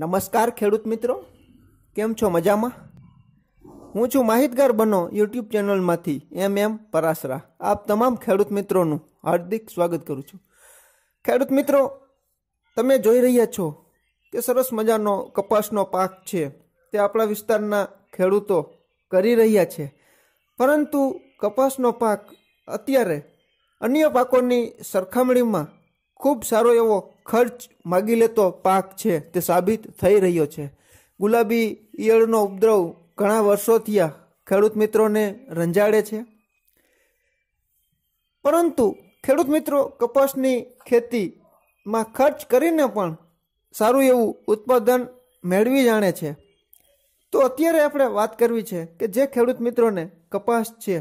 નમસ્કાર ખેડૂત મિત્રો કેમ છો મજામાં હું છું માહિતગાર બનો યુટ્યુબ ચેનલમાંથી એમ એમ પરાસરા આપ તમામ ખેડૂત મિત્રોનું હાર્દિક સ્વાગત કરું છું ખેડૂત મિત્રો તમે જોઈ રહ્યા છો કે સરસ મજાનો કપાસનો પાક છે તે આપણા વિસ્તારના ખેડૂતો કરી રહ્યા છે પરંતુ કપાસનો પાક અત્યારે અન્ય પાકોની સરખામણીમાં ખૂબ સારો એવો ખર્ચ માગી લેતો પાક છે તે સાબિત થઈ રહ્યો છે ગુલાબી ઈયળનો ઉપદ્રવ ઘણા વર્ષો થયા ખેડૂત મિત્રોને રંજાડે છે પરંતુ ખેડૂત મિત્રો કપાસની ખેતીમાં ખર્ચ કરીને પણ સારું એવું ઉત્પાદન મેળવી જાણે છે તો અત્યારે આપણે વાત કરવી છે કે જે ખેડૂત મિત્રોને કપાસ છે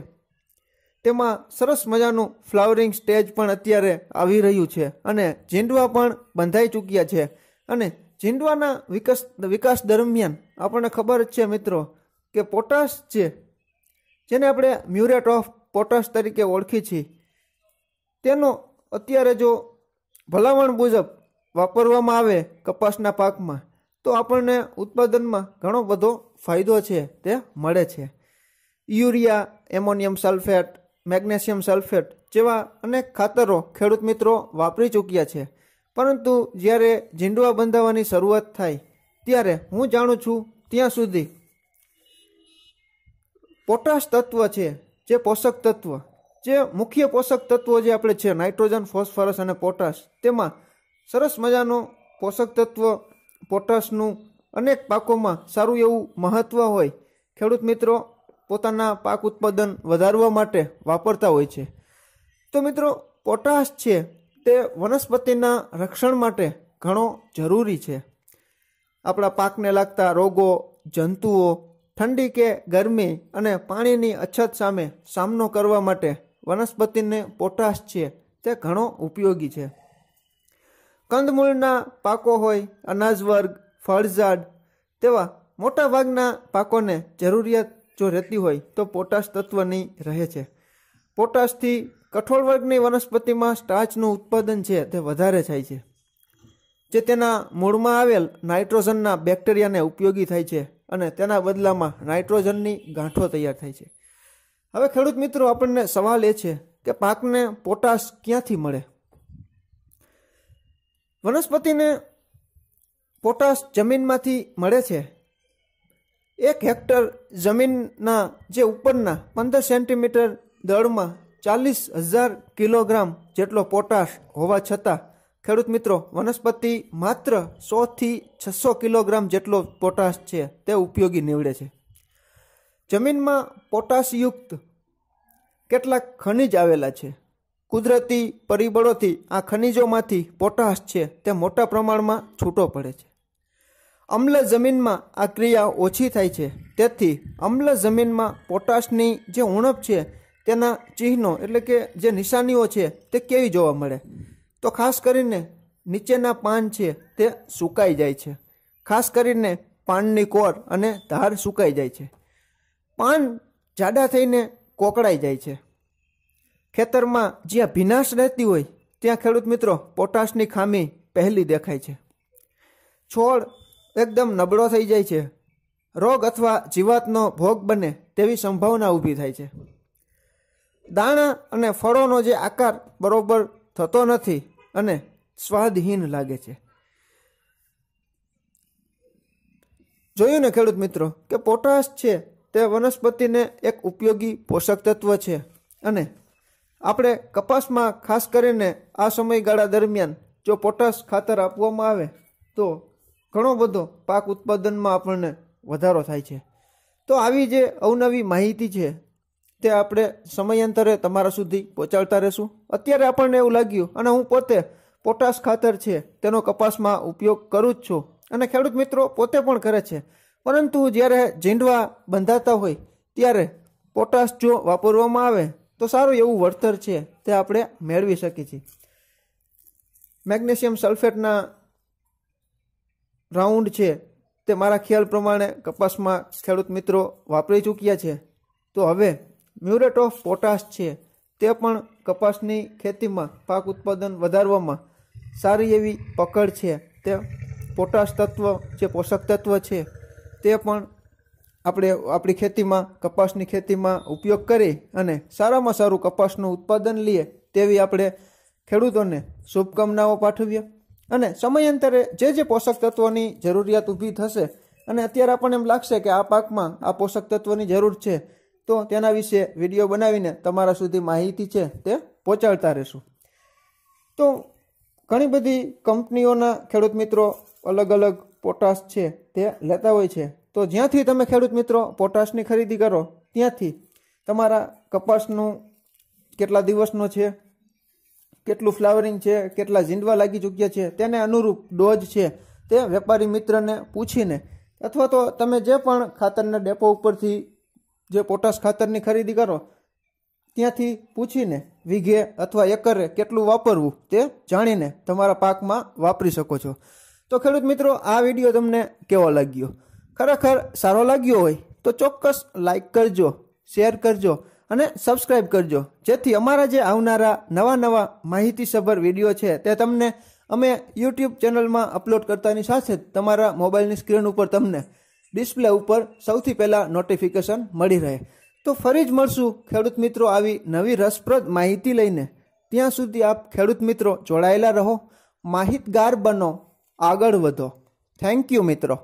તેમાં સરસ મજાનું ફ્લાવરિંગ સ્ટેજ પણ અત્યારે આવી રહ્યું છે અને ઝીંડવા પણ બંધાઈ ચૂક્યા છે અને ઝીંડવાના વિકસ વિકાસ દરમિયાન આપણને ખબર જ છે મિત્રો કે પોટાશ છે જેને આપણે મ્યુરેટ ઓફ પોટાશ તરીકે ઓળખીએ છીએ તેનો અત્યારે જો ભલામણ મુજબ વાપરવામાં આવે કપાસના પાકમાં તો આપણને ઉત્પાદનમાં ઘણો બધો ફાયદો છે તે મળે છે urea ammonium sulphate magnesium sulphate જેવા અનેક ખાતરો ખેડૂત મિત્રો વાપરી ચૂક્યા છે પરંતુ જ્યારે ઝીંડવા બંધાવવાની શરૂઆત થાય ત્યારે હું જાણું છું ત્યાં સુધી પોટાશ તત્વ છે જે પોષક તત્વ જે મુખ્ય પોષક તત્વો જે આપણે છે નાઇટ્રોજન ફોસ્ફરસ અને પોટાશ તેમાં સરસ મજાનો પોષક તત્વ પોટાશનું અનેક પાકોમાં સારું એવું મહત્ત્વ હોય ખેડૂત મિત્રો પોતાના પાક ઉત્પાદન વધારવા માટે વાપરતા હોય છે તો મિત્રો પોટાશ છે તે વનસ્પતિના રક્ષણ માટે ઘણો જરૂરી છે આપણા પાકને લાગતા રોગો જંતુઓ ઠંડી કે ગરમી અને પાણીની અછત સામે સામનો કરવા માટે વનસ્પતિને પોટાશ છે તે ઘણો ઉપયોગી છે કંદમૂળના પાકો હોય અનાજ વર્ગ ફળઝાડ તેવા મોટાભાગના પાકોને જરૂરિયાત જો રહેતી હોય તો પોટાશ તત્વની રહે છે પોટાશથી કઠોળ વર્ગની વનસ્પતિમાં સ્ટાર્ચનું ઉત્પાદન છે તે વધારે થાય છે જે તેના મૂળમાં આવેલ નાઇટ્રોજનના બેક્ટેરિયાને ઉપયોગી થાય છે અને તેના બદલામાં નાઇટ્રોજનની ગાંઠો તૈયાર થાય છે હવે ખેડૂત મિત્રો આપણને સવાલ એ છે કે પાકને પોટાશ ક્યાંથી મળે વનસ્પતિને પોટાશ જમીનમાંથી મળે છે એક હેક્ટર જમીનના જે ઉપરના પંદર સેન્ટીમીટર દળમાં ચાલીસ હજાર કિલોગ્રામ જેટલો પોટાશ હોવા છતાં ખેડૂત મિત્રો વનસ્પતિ માત્ર સોથી છસો કિલોગ્રામ જેટલો પોટાશ છે તે ઉપયોગી નીવડે છે જમીનમાં પોટાશયુક્ત કેટલાક ખનિજ આવેલા છે કુદરતી પરિબળોથી આ ખનિજોમાંથી પોટાશ છે તે મોટા પ્રમાણમાં છૂટો પડે છે અમ્લ જમીનમાં આ ક્રિયા ઓછી થાય છે તેથી અમ્લ જમીનમાં પોટાશની જે ઉણપ છે તેના ચિહ્નો એટલે કે જે નિશાનીઓ છે તે કેવી જોવા મળે તો ખાસ કરીને નીચેના પાન છે તે સુકાઈ જાય છે ખાસ કરીને પાનની કોર અને ધાર સુકાઈ જાય છે પાન જાડા થઈને કોકળાઈ જાય છે ખેતરમાં જ્યાં ભીનાશ રહેતી હોય ત્યાં ખેડૂત મિત્રો પોટાશની ખામી પહેલી દેખાય છે છોડ એકદમ નબળો થઈ જાય છે રોગ અથવા જીવાતનો ભોગ બને તેવી સંભાવના ઊભી થાય છે દાણા અને ફળોનો જે આકાર બરોબર થતો નથી અને સ્વાદહીન લાગે છે જોયું ને ખેડૂત મિત્રો કે પોટાશ છે તે વનસ્પતિને એક ઉપયોગી પોષક તત્વ છે અને આપણે કપાસમાં ખાસ કરીને આ સમયગાળા દરમિયાન જો પોટાશ ખાતર આપવામાં આવે તો ઘણો બધો પાક ઉત્પાદનમાં આપણને વધારો થાય છે તો આવી જે અવનવી માહિતી છે તે આપણે સમયાંતરે તમારા સુધી પહોંચાડતા રહેશું અત્યારે આપણને એવું લાગ્યું અને હું પોતે પોટાશ ખાતર છે તેનો કપાસમાં ઉપયોગ કરું જ છું અને ખેડૂત મિત્રો પોતે પણ કરે છે પરંતુ જ્યારે ઝીંડવા બંધાતા હોય ત્યારે પોટાશ જો વાપરવામાં આવે તો સારું એવું વળતર છે તે આપણે મેળવી શકીએ છીએ મેગ્નેશિયમ સલ્ફેટના રાઉન્ડ છે તે મારા ખ્યાલ પ્રમાણે કપાસમાં ખેડૂત મિત્રો વાપરી ચૂક્યા છે તો હવે મ્યુરેટ ઓફ પોટાશ છે તે પણ કપાસની ખેતીમાં પાક ઉત્પાદન વધારવામાં સારી એવી પકડ છે તે પોટાશ તત્વ જે પોષક તત્વ છે તે પણ આપણે આપણી ખેતીમાં કપાસની ખેતીમાં ઉપયોગ કરી અને સારામાં સારું કપાસનું ઉત્પાદન લઈએ તેવી આપણે ખેડૂતોને શુભકામનાઓ પાઠવીએ અને સમયાંતરે જે જે પોષક તત્વોની જરૂરિયાત ઊભી થશે અને અત્યારે આપણને એમ લાગશે કે આ પાકમાં આ પોષક તત્વોની જરૂર છે તો તેના વિશે વિડીયો બનાવીને તમારા સુધી માહિતી છે તે પહોંચાડતા રહેશું તો ઘણી બધી કંપનીઓના ખેડૂત મિત્રો અલગ અલગ પોટાશ છે તે લેતા હોય છે તો જ્યાંથી તમે ખેડૂત મિત્રો પોટાશની ખરીદી કરો ત્યાંથી તમારા કપાસનું કેટલા દિવસનો છે કેટલું ફ્લાવરિંગ છે કેટલા ઝીંડવા લાગી ચૂક્યા છે તેને અનુરૂપ ડોઝ છે તે વેપારી મિત્રને પૂછીને અથવા તો તમે જે પણ ખાતરના ડેપો ઉપરથી જે પોટાશ ખાતરની ખરીદી કરો ત્યાંથી પૂછીને વીઘે અથવા એકરે કેટલું વાપરવું તે જાણીને તમારા પાકમાં વાપરી શકો છો તો ખેડૂત મિત્રો આ વિડીયો તમને કેવો લાગ્યો ખરેખર સારો લાગ્યો હોય તો ચોક્કસ લાઈક કરજો શેર કરજો અને સબસ્ક્રાઈબ કરજો જેથી અમારા જે આવનારા નવા નવા માહિતીસભર વિડીયો છે તે તમને અમે યુટ્યુબ ચેનલમાં અપલોડ કરતાની સાથે જ તમારા મોબાઈલની સ્ક્રીન ઉપર તમને ડિસ્પ્લે ઉપર સૌથી પહેલાં નોટિફિકેશન મળી રહે તો ફરી જ મળશું ખેડૂત મિત્રો આવી નવી રસપ્રદ માહિતી લઈને ત્યાં સુધી આપ ખેડૂત મિત્રો જોડાયેલા રહો માહિતગાર બનો આગળ વધો થેન્ક યુ મિત્રો